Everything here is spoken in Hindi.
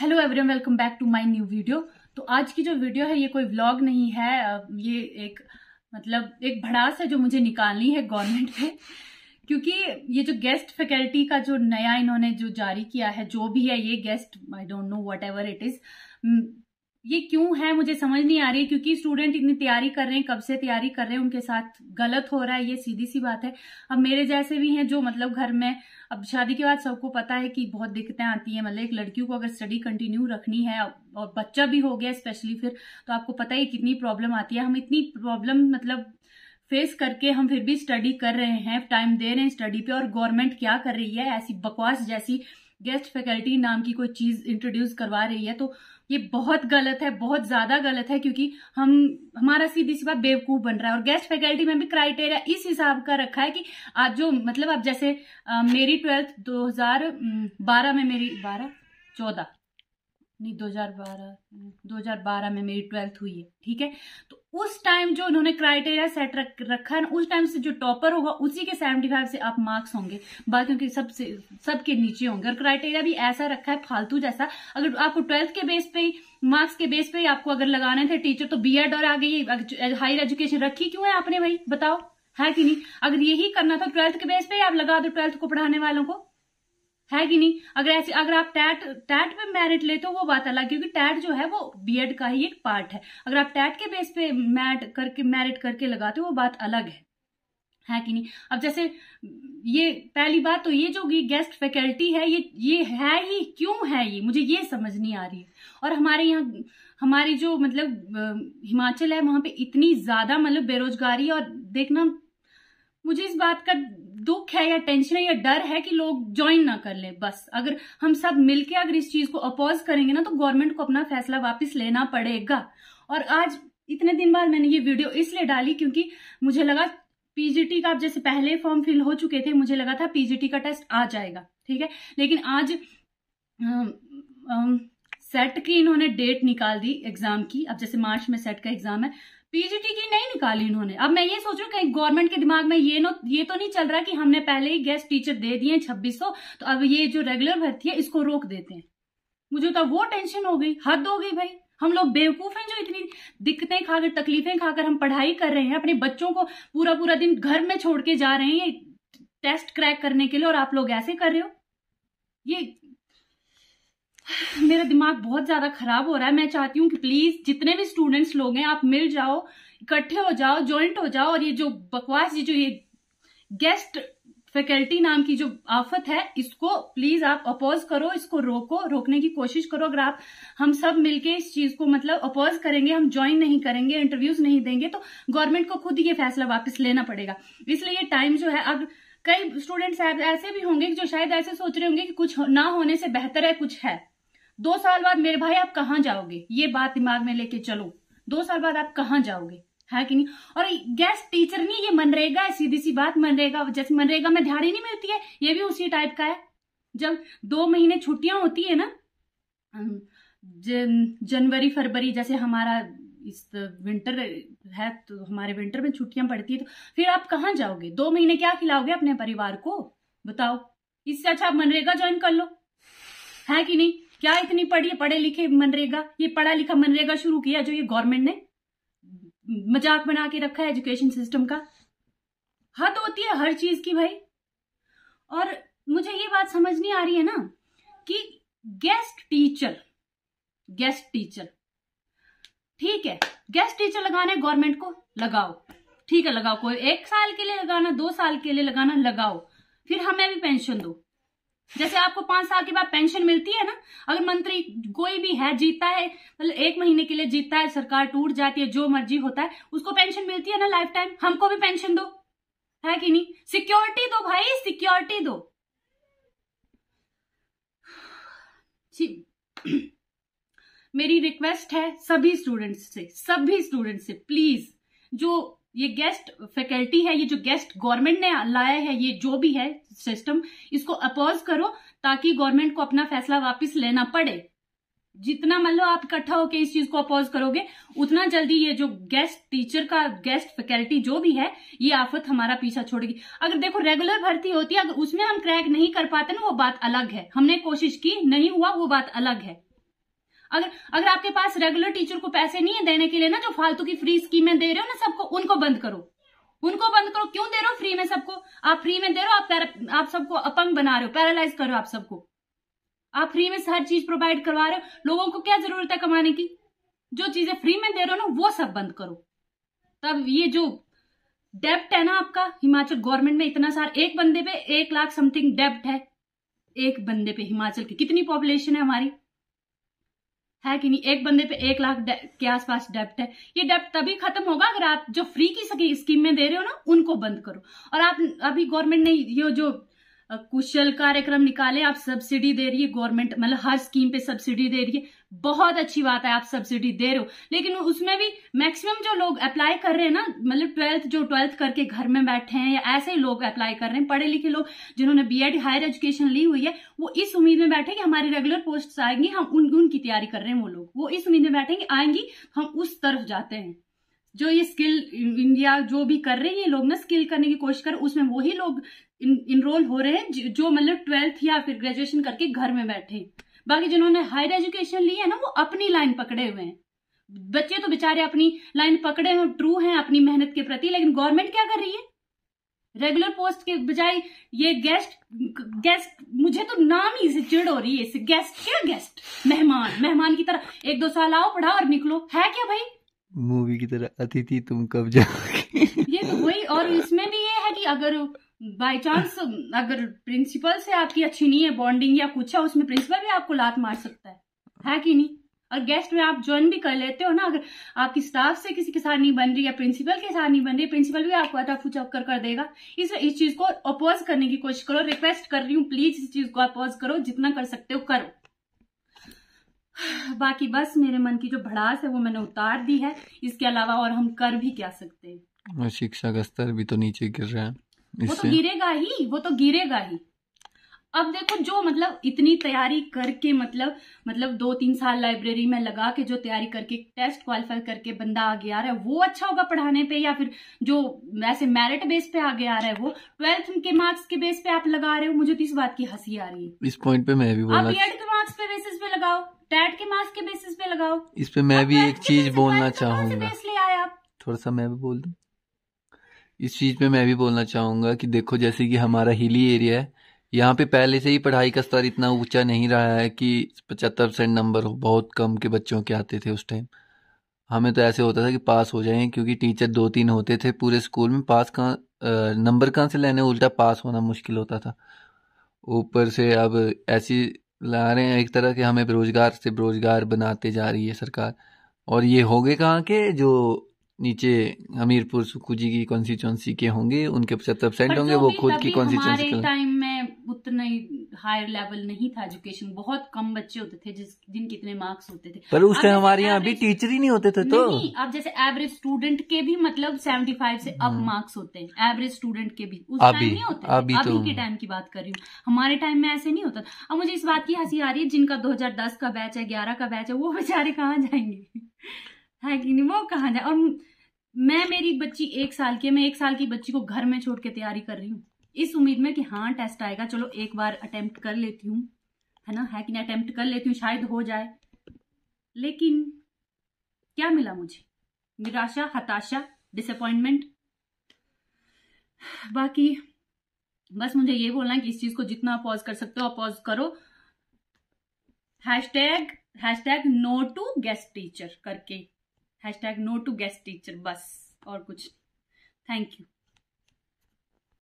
Hello everyone welcome back to my new video तो आज की जो वीडियो है ये कोई व्लॉग नहीं है ये एक मतलब एक भड़ास है जो मुझे निकालनी है गवर्नमेंट से क्योंकि ये जो गेस्ट फैकल्टी का जो नया इन्होंने जो जारी किया है जो भी है ये guest I don't know whatever it is ये क्यों है मुझे समझ नहीं आ रही क्योंकि स्टूडेंट इतनी तैयारी कर रहे हैं कब से तैयारी कर रहे हैं उनके साथ गलत हो रहा है ये सीधी सी बात है अब मेरे जैसे भी हैं जो मतलब घर में अब शादी के बाद सबको पता है कि बहुत दिक्कतें आती हैं मतलब एक लड़कियों को अगर स्टडी कंटिन्यू रखनी है और बच्चा भी हो गया स्पेशली फिर तो आपको पता ही कितनी प्रॉब्लम आती है हम इतनी प्रॉब्लम मतलब फेस करके हम फिर भी स्टडी कर रहे हैं टाइम दे रहे हैं स्टडी पे और गवर्नमेंट क्या कर रही है ऐसी बकवास जैसी गेस्ट फैकल्टी नाम की कोई चीज इंट्रोड्यूस करवा रही है तो ये बहुत गलत है बहुत ज्यादा गलत है क्योंकि हम हमारा सीधी सी बात बेवकूफ बन रहा है और गेस्ट फैकल्टी में भी क्राइटेरिया इस हिसाब का रखा है कि आप जो मतलब आप जैसे आ, मेरी ट्वेल्थ 2012 में मेरी बारह चौदह नहीं 2012 2012 में मेरी ट्वेल्थ हुई है ठीक है तो उस टाइम जो उन्होंने क्राइटेरिया सेट रख, रखा है उस टाइम से जो टॉपर होगा उसी के 75 से आप मार्क्स होंगे बाकी सबसे सबके नीचे होंगे और क्राइटेरिया भी ऐसा रखा है फालतू जैसा अगर आपको ट्वेल्थ के बेस पे ही मार्क्स के बेस पे ही आपको अगर लगाने थे टीचर तो बी और आगे गई हायर एजुकेशन रखी क्यों है आपने भाई बताओ है कि नहीं अगर यही करना था ट्वेल्थ के बेस पे आप लगा दो ट्वेल्थ को पढ़ाने वालों को है कि नहीं अगर ऐसे अगर आप टैट टैट पे मेरिट लेते हो वो बात अलग क्योंकि टैट जो है वो बीएड का ही एक पार्ट है अगर आप टैट के बेस पे मैट करके मेरिट करके लगाते हो वो बात अलग है है कि नहीं अब जैसे ये पहली बात तो ये जो गेस्ट फैकल्टी है ये ये है ही क्यों है ये मुझे ये समझ नहीं आ रही है और हमारे यहाँ हमारी जो मतलब हिमाचल है वहां पे इतनी ज्यादा मतलब बेरोजगारी और देखना मुझे इस बात का दुख है या टेंशन है या डर है कि लोग ज्वाइन ना कर ले बस अगर हम सब मिलके अगर इस चीज को अपोज करेंगे ना तो गवर्नमेंट को अपना फैसला वापस लेना पड़ेगा और आज इतने दिन बाद मैंने ये वीडियो इसलिए डाली क्योंकि मुझे लगा पीजीटी का जैसे पहले फॉर्म फिल हो चुके थे मुझे लगा था पीजीटी का टेस्ट आ जाएगा ठीक है लेकिन आज सेट की इन्होंने डेट निकाल दी एग्जाम की अब जैसे मार्च में सेट का एग्जाम है पीजीटी की नहीं निकाली इन्होंने अब मैं ये सोच रहा हूँ कहीं गवर्नमेंट के दिमाग में ये नो ये तो नहीं चल रहा कि हमने पहले ही गेस्ट टीचर दे दिए छब्बीस सौ तो अब ये जो रेगुलर भर्ती है इसको रोक देते हैं मुझे तो वो टेंशन हो गई हद हो गई भाई हम लोग बेवकूफ हैं जो इतनी दिक्कतें खाकर तकलीफें खाकर हम पढ़ाई कर रहे हैं अपने बच्चों को पूरा पूरा दिन घर में छोड़ के जा रहे हैं टेस्ट क्रैक करने के लिए और आप लोग ऐसे कर रहे हो ये मेरा दिमाग बहुत ज्यादा खराब हो रहा है मैं चाहती हूँ कि प्लीज जितने भी स्टूडेंट्स लोग हैं आप मिल जाओ इकट्ठे हो जाओ ज्वाइंट हो जाओ और ये जो बकवास ये जो ये गेस्ट फैकल्टी नाम की जो आफत है इसको प्लीज आप अपोज करो इसको रोको रोकने की कोशिश करो अगर आप हम सब मिलके इस चीज को मतलब अपोज करेंगे हम ज्वाइन नहीं करेंगे इंटरव्यूज नहीं देंगे तो गवर्नमेंट को खुद ये फैसला वापस लेना पड़ेगा इसलिए ये टाइम जो है अब कई स्टूडेंट्स ऐसे भी होंगे जो शायद ऐसे सोच रहे होंगे कि कुछ ना होने से बेहतर है कुछ है दो साल बाद मेरे भाई आप कहाँ जाओगे ये बात दिमाग में लेके चलो दो साल बाद आप कहाँ जाओगे है कि नहीं और गैस टीचर नहीं ये मनरेगा है सीधी सी बात मनरेगा जैसे मनरेगा में दिहाड़ी नहीं मिलती है ये भी उसी टाइप का है जब दो महीने छुट्टियां होती है ना जनवरी फरवरी जैसे हमारा इस विंटर है तो हमारे विंटर में छुट्टियां पड़ती है तो फिर आप कहाँ जाओगे दो महीने क्या खिलाओगे अपने परिवार को बताओ इससे अच्छा आप मनरेगा ज्वाइन कर लो है कि नहीं क्या इतनी पढ़ी पढ़े लिखे मनरेगा ये पढ़ा लिखा मनरेगा शुरू किया जो ये गवर्नमेंट ने मजाक बना के रखा है एजुकेशन सिस्टम का हद होती है हर चीज की भाई और मुझे ये बात समझ नहीं आ रही है ना कि गेस्ट टीचर गेस्ट टीचर ठीक है गेस्ट टीचर लगाना है गवर्नमेंट को लगाओ ठीक है लगाओ कोई एक साल के लिए लगाना दो साल के लिए लगाना लगाओ फिर हमें भी पेंशन दो जैसे आपको पांच साल के बाद पेंशन मिलती है ना अगर मंत्री कोई भी है जीता है मतलब एक महीने के लिए जीता है सरकार टूट जाती है जो मर्जी होता है उसको पेंशन मिलती है ना लाइफ टाइम हमको भी पेंशन दो है कि नहीं सिक्योरिटी दो भाई सिक्योरिटी दो मेरी रिक्वेस्ट है सभी स्टूडेंट्स से सभी स्टूडेंट्स से प्लीज जो ये गेस्ट फैकल्टी है ये जो गेस्ट गवर्नमेंट ने लाया है ये जो भी है सिस्टम इसको अपोज करो ताकि गवर्नमेंट को अपना फैसला वापस लेना पड़े जितना मान मतलब लो आप इकट्ठा होकर इस चीज को अपोज करोगे उतना जल्दी ये जो गेस्ट टीचर का गेस्ट फैकल्टी जो भी है ये आफत हमारा पीछा छोड़ेगी अगर देखो रेगुलर भर्ती होती है अगर उसमें हम क्रैक नहीं कर पाते ना वो बात अलग है हमने कोशिश की नहीं हुआ वो बात अलग है अगर अगर आपके पास रेगुलर टीचर को पैसे नहीं है देने के लिए ना जो फालतू की फ्री स्कीमें दे रहे हो ना सबको उनको बंद करो उनको बंद करो क्यों दे रहे हो फ्री में सबको आप फ्री में दे रहे हो आप आप सबको अपंग बना रहे हो पैरालाइज करो आप सबको आप फ्री में हर चीज प्रोवाइड करवा रहे हो लोगों को क्या जरूरत है कमाने की जो चीजें फ्री में दे रहे हो ना वो सब बंद करो तब ये जो डेप्ट है ना आपका हिमाचल गवर्नमेंट में इतना सारा एक बंदे पे एक लाख समथिंग डेप्ट है एक बंदे पे हिमाचल की कितनी पॉपुलेशन है हमारी है कि नहीं एक बंदे पे एक लाख के आसपास डेप्ट है ये डेप्ट तभी खत्म होगा अगर आप जो फ्री की सके स्कीम में दे रहे हो ना उनको बंद करो और आप अभी गवर्नमेंट ने ये जो कुशल कार्यक्रम निकाले आप सब्सिडी दे रही है गवर्नमेंट मतलब हर स्कीम पे सब्सिडी दे रही है बहुत अच्छी बात है आप सब्सिडी दे रहे हो लेकिन उसमें भी मैक्सिमम जो लोग अप्लाई कर रहे हैं ना मतलब ट्वेल्थ जो ट्वेल्थ करके घर में बैठे हैं या ऐसे ही लोग अप्लाई कर रहे हैं पढ़े लिखे लोग जिन्होंने बी हायर एजुकेशन ली हुई है वो इस उम्मीद में बैठे कि हमारी रेगुलर पोस्ट आएंगी हम उन उनकी तैयारी कर रहे हैं वो लोग वो इस उम्मीद में बैठेंगे आएंगी हम उस तरफ जाते हैं जो ये स्किल इंडिया जो भी कर रहे हैं ये लोग ना स्किल करने की कोशिश कर उसमें वही लोग इनरोल हो रहे हैं जो मतलब ट्वेल्थ या फिर ग्रेजुएशन करके घर में बैठे बाकी जिन्होंने हायर एजुकेशन ली है ना वो अपनी लाइन पकड़े हुए हैं बच्चे तो बेचारे अपनी लाइन पकड़े हैं ट्रू हैं अपनी मेहनत के प्रति लेकिन गवर्नमेंट क्या कर रही है रेगुलर पोस्ट के बजाय ये गेस्ट गेस्ट मुझे तो नाम ही से चिड़ हो रही है इस गेस्ट क्या गेस्ट मेहमान मेहमान की तरह एक दो साल आओ पढ़ाओ और निकलो है क्या भाई मूवी की तरह अतिथि तुम कब जाओगे ये तो वही और इसमें भी ये है कि अगर बाय चांस अगर प्रिंसिपल से आपकी अच्छी नहीं है बॉन्डिंग या कुछ है उसमें प्रिंसिपल भी आपको लात मार सकता है है कि नहीं और गेस्ट में आप ज्वाइन भी कर लेते हो ना अगर आपकी स्टाफ से किसी के साथ नहीं बन रही या प्रिंसिपल के साथ नहीं बन रही प्रिंसिपल भी आपको अटा फुचक कर कर देगा इसलिए इस चीज को अपोज करने की कोशिश करो रिक्वेस्ट कर रही हूँ प्लीज इस चीज को अपोज करो जितना कर सकते हो करो बाकी बस मेरे मन की जो भड़ास है वो मैंने उतार दी है इसके अलावा और हम कर भी क्या सकते हैं शिक्षा का स्तर भी तो नीचे गिर रहा है वो तो गिरेगा ही वो तो गिरेगा ही अब देखो जो मतलब इतनी तैयारी करके मतलब मतलब दो तीन साल लाइब्रेरी में लगा के जो तैयारी करके टेस्ट क्वालिफाई करके बंदा आगे आ रहा है वो अच्छा होगा पढ़ाने पे या फिर जो ऐसे मेरिट बेस पे आगे आ रहा है वो ट्वेल्थ के मार्क्स के बेस पे आप लगा रहे हो मुझे तो इस बात की हंसी आ रही है इस पॉइंट पे मैं भी बोला आप के मार्क्स पे बेसिस पे लगाओ टेट के मार्क्स के बेसिस पे लगाओ इस पे मैं भी एक चीज बोलना तो चाहूंगा आप थोड़ा सा मैं भी बोल दू इस चीज पे मैं भी बोलना चाहूंगा कि देखो जैसे कि हमारा हिली एरिया है यहाँ पे पहले से ही पढ़ाई का स्तर इतना ऊंचा नहीं रहा है कि पचहत्तर परसेंट नंबर बहुत कम के बच्चों के आते थे उस टाइम हमें तो ऐसे होता था कि पास हो जाएं क्योंकि टीचर दो तीन होते थे पूरे स्कूल में पास कहाँ नंबर कहाँ से लेने उल्टा पास होना मुश्किल होता था ऊपर से अब ऐसी ला रहे हैं एक तरह के हमें बेरोजगार से बेरोजगार बनाते जा रही है सरकार और ये गए कहाँ के जो नीचे हमीरपुर सुकुजी की कॉन्स्टिट्यूंसी के होंगे उनके पचहत्तर परसेंट होंगे वो खुद की कॉन्स्टिट्यूंसी टाइम उतना हायर लेवल नहीं था एजुकेशन बहुत कम बच्चे होते थे जिस जिनके इतने मार्क्स होते थे पर उस टाइम हमारे यहाँ भी टीचर ही नहीं होते थे तो नहीं अब जैसे एवरेज स्टूडेंट के भी मतलब सेवेंटी फाइव से अब मार्क्स हाँ। होते हैं एवरेज स्टूडेंट के भी उस टाइम नहीं होते अभी, तो, के टाइम की बात कर रही हूँ हमारे टाइम में ऐसे नहीं होता अब मुझे इस बात की हंसी आ रही है जिनका दो हजार दस का बैच है ग्यारह का बैच है वो बेचारे कहाँ जाएंगे है कि नहीं वो कहाँ जाए और मैं मेरी बच्ची एक साल की है मैं एक साल की बच्ची को घर में छोड़ के तैयारी कर रही हूँ इस उम्मीद में कि हाँ टेस्ट आएगा चलो एक बार अटेम्प्ट कर लेती हूँ है ना है कि नहीं अटेम्प्ट कर लेती हूँ शायद हो जाए लेकिन क्या मिला मुझे निराशा हताशा डिसअपॉइंटमेंट बाकी बस मुझे ये बोलना है कि इस चीज को जितना पॉज कर सकते हो आप पॉज करो hashtag hashtag hash tag no to guest teacher करके hash tag no to guest teacher बस और कुछ थैंक यू